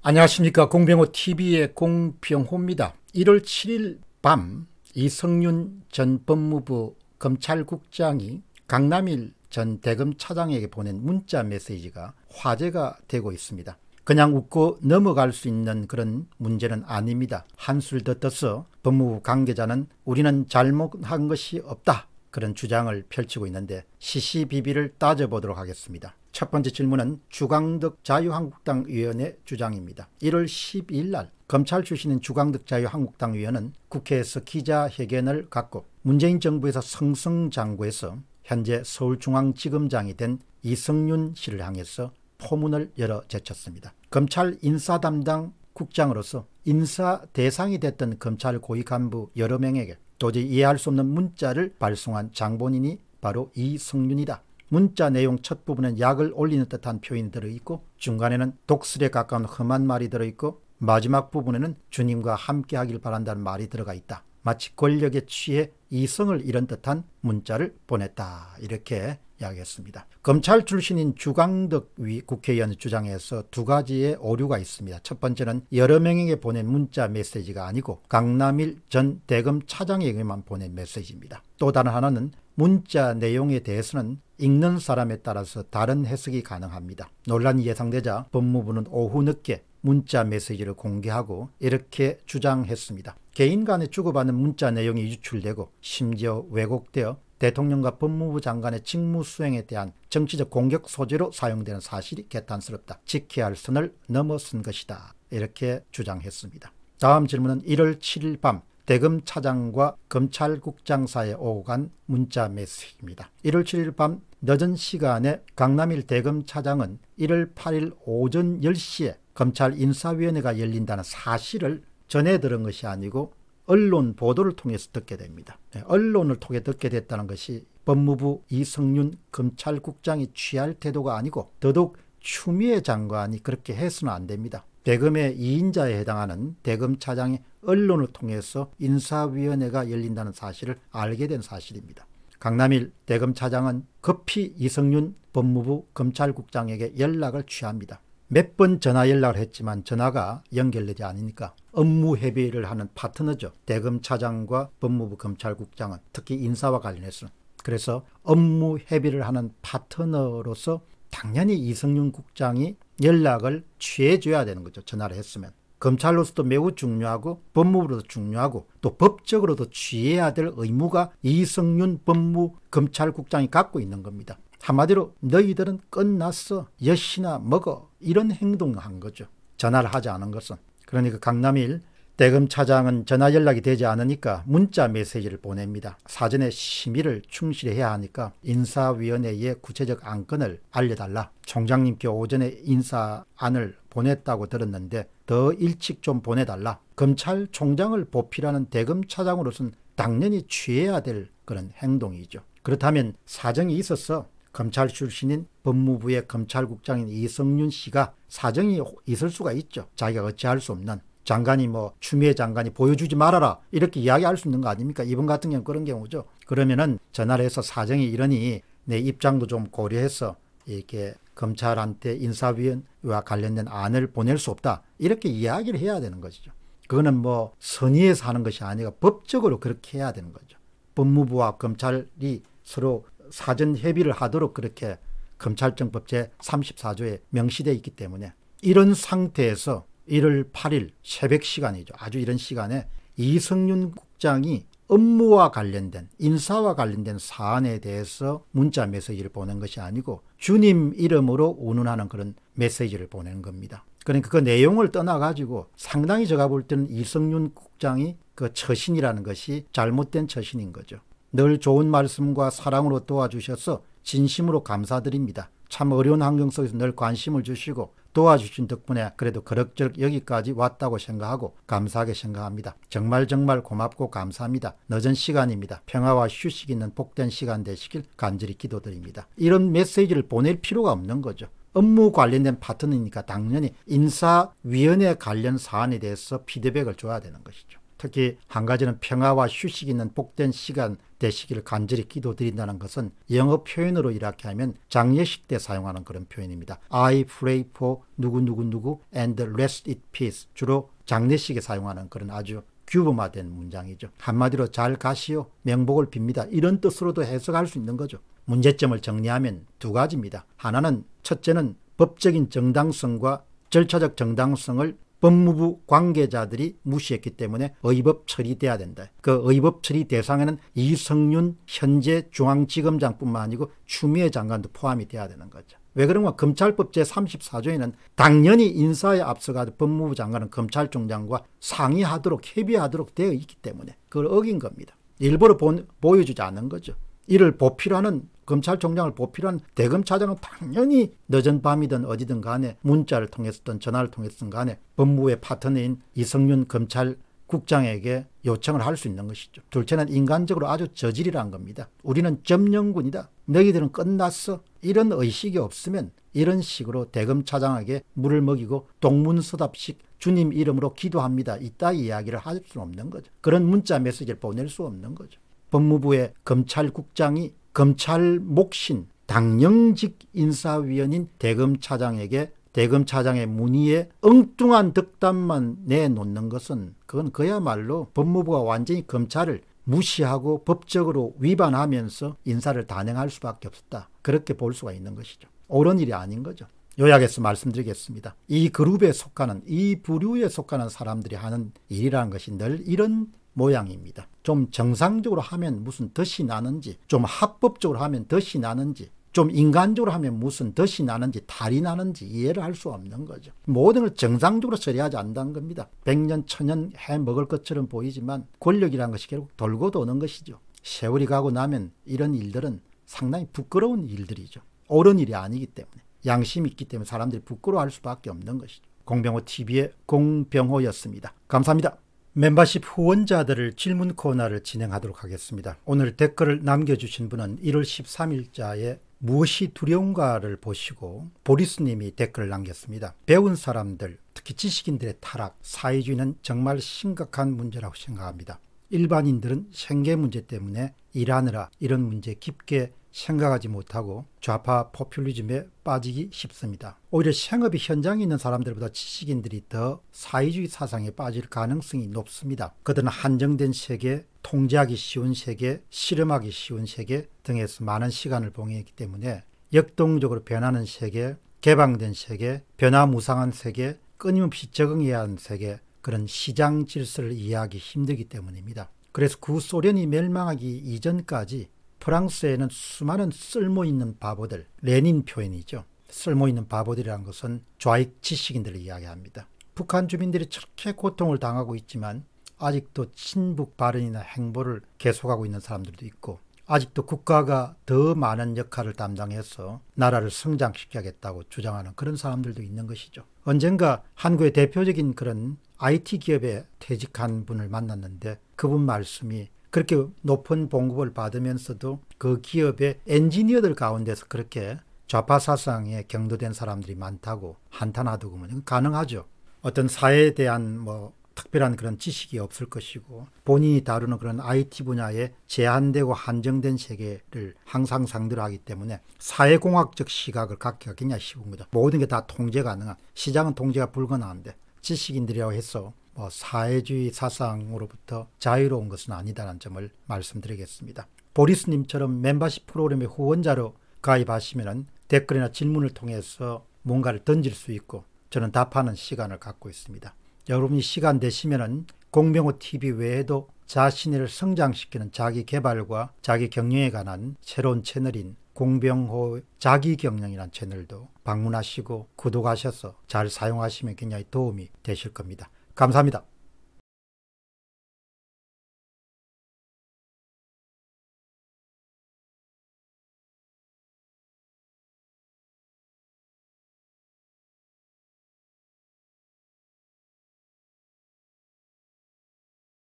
안녕하십니까 공병호 TV의 공병호입니다. 1월 7일 밤 이성윤 전 법무부 검찰국장이 강남일 전 대검 차장에게 보낸 문자 메시지가 화제가 되고 있습니다. 그냥 웃고 넘어갈 수 있는 그런 문제는 아닙니다. 한술 더 떠서 법무부 관계자는 우리는 잘못한 것이 없다. 그런 주장을 펼치고 있는데 시시비비를 따져보도록 하겠습니다. 첫 번째 질문은 주강득 자유한국당 의원의 주장입니다. 1월 12일 날 검찰 출신인 주강득 자유한국당 의원은 국회에서 기자회견을 갖고 문재인 정부에서 성승장구에서 현재 서울중앙지검장이 된 이성윤 씨를 향해서 포문을 열어 제쳤습니다. 검찰 인사 담당 국장으로서 인사 대상이 됐던 검찰 고위 간부 여러 명에게 도저히 이해할 수 없는 문자를 발송한 장본인이 바로 이성윤이다. 문자 내용 첫 부분엔 약을 올리는 듯한 표현이 들어있고 중간에는 독설에 가까운 험한 말이 들어있고 마지막 부분에는 주님과 함께 하길 바란다는 말이 들어가 있다. 마치 권력에 취해 이성을 잃은 듯한 문자를 보냈다. 이렇게 이야기했습니다. 검찰 출신인 주강덕 위 국회의원 주장에서 두 가지의 오류가 있습니다. 첫 번째는 여러 명에게 보낸 문자 메시지가 아니고 강남일 전 대검 차장에게만 보낸 메시지입니다. 또 다른 하나는 문자 내용에 대해서는 읽는 사람에 따라서 다른 해석이 가능합니다. 논란이 예상되자 법무부는 오후 늦게 문자 메시지를 공개하고 이렇게 주장했습니다. 개인 간에 주고받는 문자 내용이 유출되고 심지어 왜곡되어 대통령과 법무부 장관의 직무 수행에 대한 정치적 공격 소재로 사용되는 사실이 개탄스럽다. 지켜야 할 선을 넘어선 것이다. 이렇게 주장했습니다. 다음 질문은 1월 7일 밤 대검 차장과 검찰국장 사이에 오고 간 문자 메시지입니다. 1월 7일 밤 늦은 시간에 강남일 대검 차장은 1월 8일 오전 10시에 검찰 인사위원회가 열린다는 사실을 전해 들은 것이 아니고 언론 보도를 통해서 듣게 됩니다. 네, 언론을 통해 듣게 됐다는 것이 법무부 이성윤 검찰국장이 취할 태도가 아니고 더더욱 추미애 장관이 그렇게 해서는 안 됩니다. 대검의 2인자에 해당하는 대검 차장이 언론을 통해서 인사위원회가 열린다는 사실을 알게 된 사실입니다. 강남일 대검 차장은 급히 이성윤 법무부 검찰국장에게 연락을 취합니다. 몇번 전화 연락을 했지만 전화가 연결되지 않으니까 업무 협의를 하는 파트너죠. 대검 차장과 법무부 검찰국장은 특히 인사와 관련해서는. 그래서 업무 협의를 하는 파트너로서 당연히 이성윤 국장이 연락을 취해줘야 되는 거죠. 전화를 했으면. 검찰로서도 매우 중요하고 법무부로도 중요하고 또 법적으로도 취해야 될 의무가 이성윤 법무 검찰국장이 갖고 있는 겁니다. 한마디로 너희들은 끝났어 엿이나 먹어 이런 행동한 거죠. 전화를 하지 않은 것은. 그러니까 강남일 대검 차장은 전화 연락이 되지 않으니까 문자 메시지를 보냅니다. 사전에 심의를 충실히 해야 하니까 인사위원회의 구체적 안건을 알려달라. 총장님께 오전에 인사안을 보냈다고 들었는데 더 일찍 좀 보내달라. 검찰총장을 보필하는 대검 차장으로서는 당연히 취해야 될 그런 행동이죠. 그렇다면 사정이 있어서 검찰 출신인 법무부의 검찰국장인 이성윤 씨가 사정이 있을 수가 있죠. 자기가 어찌할 수 없는. 장관이 뭐 추미애 장관이 보여주지 말아라 이렇게 이야기할 수 있는 거 아닙니까? 이번 같은 경우 그런 경우죠. 그러면은 전화를 해서 사정이 이러니 내 입장도 좀 고려해서 이렇게 검찰한테 인사위원과 관련된 안을 보낼 수 없다 이렇게 이야기를 해야 되는 것이죠. 그거는 뭐 선의에서 하는 것이 아니라 법적으로 그렇게 해야 되는 거죠. 법무부와 검찰이 서로 사전 협의를 하도록 그렇게 검찰청법 제34조에 명시되어 있기 때문에 이런 상태에서 1월 8일 새벽 시간이죠. 아주 이런 시간에 이성윤 국장이 업무와 관련된 인사와 관련된 사안에 대해서 문자 메시지를 보낸 것이 아니고 주님 이름으로 운운하는 그런 메시지를 보낸 겁니다. 그러니까 그 내용을 떠나가지고 상당히 제가 볼 때는 이성윤 국장이 그 처신이라는 것이 잘못된 처신인 거죠. 늘 좋은 말씀과 사랑으로 도와주셔서 진심으로 감사드립니다. 참 어려운 환경 속에서 늘 관심을 주시고 도와주신 덕분에 그래도 그럭저럭 여기까지 왔다고 생각하고 감사하게 생각합니다. 정말 정말 고맙고 감사합니다. 늦은 시간입니다. 평화와 휴식 있는 복된 시간 되시길 간절히 기도드립니다. 이런 메시지를 보낼 필요가 없는 거죠. 업무 관련된 파트너니까 당연히 인사위원회 관련 사안에 대해서 피드백을 줘야 되는 것이죠. 특히 한 가지는 평화와 휴식 있는 복된 시간 되시기를 간절히 기도드린다는 것은 영어 표현으로 이렇게 하면 장례식 때 사용하는 그런 표현입니다. I pray for 누구누구누구 and rest in peace. 주로 장례식에 사용하는 그런 아주 규범화된 문장이죠. 한마디로 잘 가시오, 명복을 빕니다. 이런 뜻으로도 해석할 수 있는 거죠. 문제점을 정리하면 두 가지입니다. 하나는 첫째는 법적인 정당성과 절차적 정당성을 법무부 관계자들이 무시했기 때문에 의법 처리돼야 된다. 그 의법 처리 대상에는 이성윤 현재 중앙지검장뿐만 아니고 추미애 장관도 포함이 돼야 되는 거죠. 왜 그런가? 검찰법 제34조에는 당연히 인사에 앞서가도 법무부 장관은 검찰총장과 상의하도록 협의하도록 되어 있기 때문에 그걸 어긴 겁니다. 일부러 보, 보여주지 않은 거죠. 이를 보필하는 검찰총장을 보필한 대검차장은 당연히 늦은 밤이든 어디든 간에 문자를 통해서든 전화를 통해서든 간에 법무부의 파트너인 이성윤 검찰 국장에게 요청을 할 수 있는 것이죠. 둘째는 인간적으로 아주 저질이란 겁니다. 우리는 점령군이다. 너희들은 끝났어. 이런 의식이 없으면 이런 식으로 대검 차장에게 물을 먹이고 동문서답식 주님 이름으로 기도합니다. 이따 이야기를 할 수는 없는 거죠. 그런 문자 메시지를 보낼 수 없는 거죠. 법무부의 검찰국장이 검찰 목신 당영직 인사위원인 대검차장에게 대검차장의 문의에 엉뚱한 득담만 내놓는 것은 그건 그야말로 법무부가 완전히 검찰을 무시하고 법적으로 위반하면서 인사를 단행할 수밖에 없었다. 그렇게 볼 수가 있는 것이죠. 옳은 일이 아닌 거죠. 요약해서 말씀드리겠습니다. 이 그룹에 속하는 이 부류에 속하는 사람들이 하는 일이라는 것이 늘 이런 모양입니다. 좀 정상적으로 하면 무슨 덫이 나는지 좀 합법적으로 하면 덫이 나는지 좀 인간적으로 하면 무슨 덫이 나는지 탈이 나는지 이해를 할 수 없는 거죠. 모든 걸 정상적으로 처리하지 않는 겁니다. 백년 천년 해먹을 것처럼 보이지만 권력이란 것이 결국 돌고 도는 것이죠. 세월이 가고 나면 이런 일들은 상당히 부끄러운 일들이죠. 옳은 일이 아니기 때문에 양심이 있기 때문에 사람들이 부끄러워할 수밖에 없는 것이죠. 공병호 TV의 공병호였습니다. 감사합니다. 멤버십 후원자들을 질문 코너를 진행하도록 하겠습니다. 오늘 댓글을 남겨주신 분은 1월 13일자에 무엇이 두려운가를 보시고 보리스님이 댓글을 남겼습니다. 배운 사람들, 특히 지식인들의 타락, 사회주의는 정말 심각한 문제라고 생각합니다. 일반인들은 생계 문제 때문에 일하느라 이런 문제 깊게 생각하지 못하고 좌파 포퓰리즘에 빠지기 쉽습니다. 오히려 생업이 현장에 있는 사람들보다 지식인들이 더 사회주의 사상에 빠질 가능성이 높습니다. 그들은 한정된 세계, 통제하기 쉬운 세계, 실험하기 쉬운 세계 등에서 많은 시간을 봉행했기 때문에 역동적으로 변하는 세계, 개방된 세계, 변화무상한 세계, 끊임없이 적응해야 하는 세계, 그런 시장 질서를 이해하기 힘들기 때문입니다. 그래서 구소련이 그 멸망하기 이전까지 프랑스에는 수많은 쓸모 있는 바보들, 레닌 표현이죠. 쓸모 있는 바보들이란 것은 좌익 지식인들을 이야기합니다. 북한 주민들이 저렇게 고통을 당하고 있지만 아직도 친북 발언이나 행보를 계속하고 있는 사람들도 있고 아직도 국가가 더 많은 역할을 담당해서 나라를 성장시켜야겠다고 주장하는 그런 사람들도 있는 것이죠. 언젠가 한국의 대표적인 그런 IT 기업에 퇴직한 분을 만났는데 그분 말씀이 그렇게 높은 봉급을 받으면서도 그 기업의 엔지니어들 가운데서 그렇게 좌파 사상에 경도된 사람들이 많다고 한탄하더군요. 가능하죠. 어떤 사회에 대한 뭐 특별한 그런 지식이 없을 것이고 본인이 다루는 그런 IT 분야에 제한되고 한정된 세계를 항상 상대로 하기 때문에 사회공학적 시각을 갖기가 굉장히 쉬운 거죠. 모든 게 다 통제 가능한 시장은 통제가 불가능한데 지식인들이라고 해서 뭐 사회주의 사상으로부터 자유로운 것은 아니다라는 점을 말씀드리겠습니다. 보리스님처럼 멤버십 프로그램의 후원자로 가입하시면 댓글이나 질문을 통해서 뭔가를 던질 수 있고 저는 답하는 시간을 갖고 있습니다. 여러분이 시간 되시면 공병호 TV 외에도 자신을 성장시키는 자기 개발과 자기 경영에 관한 새로운 채널인 공병호 자기 경영이라는 채널도 방문하시고 구독하셔서 잘 사용하시면 굉장히 도움이 되실 겁니다. 감사합니다.